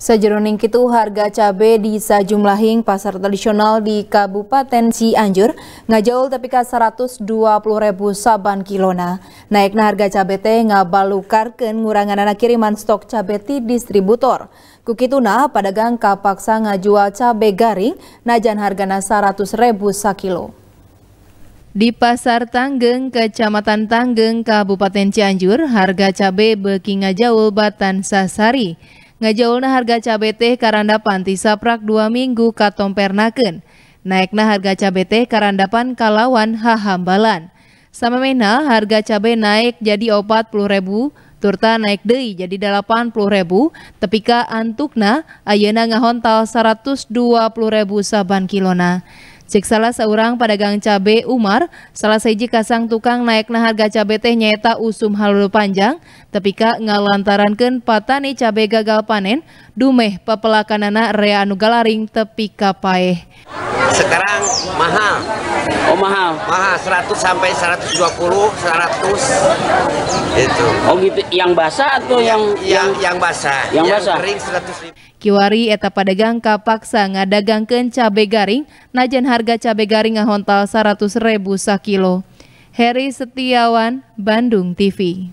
Sejeruning itu harga cabe di sejumlah hing pasar tradisional di Kabupaten Cianjur ngajaul tapi ke 120 ribu saban kilona. naiknya harga cabe teh ngurangan anak kiriman stok cabe di distributor. Kukituna padagang kapaksa ngajual cabe garing najan hargana 100 ribu sakilo. Di Pasar Tanggeng, Kecamatan Tanggeng, Kabupaten Cianjur, harga cabai beki ngajaul batan sasari. Ngajaulah harga cabai teh karanda panti saprak dua minggu naik Naikna harga cabai teh karandapan kalawan hahambalan. Samemena harga cabai naik jadi opat puluh ribu, turta naik deui jadi delapan puluh ribu, tepika antukna ayeuna ngahontal seratus dua puluh ribu saban kilona. Cek salah seorang pedagang cabe Umar, salah seji kasang tukang naik na harga cabe teh nyeta usum halulu panjang, Tapi kak ngalantaran ngalantarankan patani cabe gagal panen, dumeh pepelakanana rea nugalaring galaring kapai. Sekarang mahal. Oh mahal? Mahal, seratus sampai seratus 120, 100 itu. Oh gitu, yang basah atau ya, yang yang yang, basah? Yang, basah. kering 100 ribu. Kiwari eta padagang kapaksa ngadagangkeun cabe garing najan harga cabe garing ngahontal 100.000 sakilo. Heri Setiawan, Bandung TV.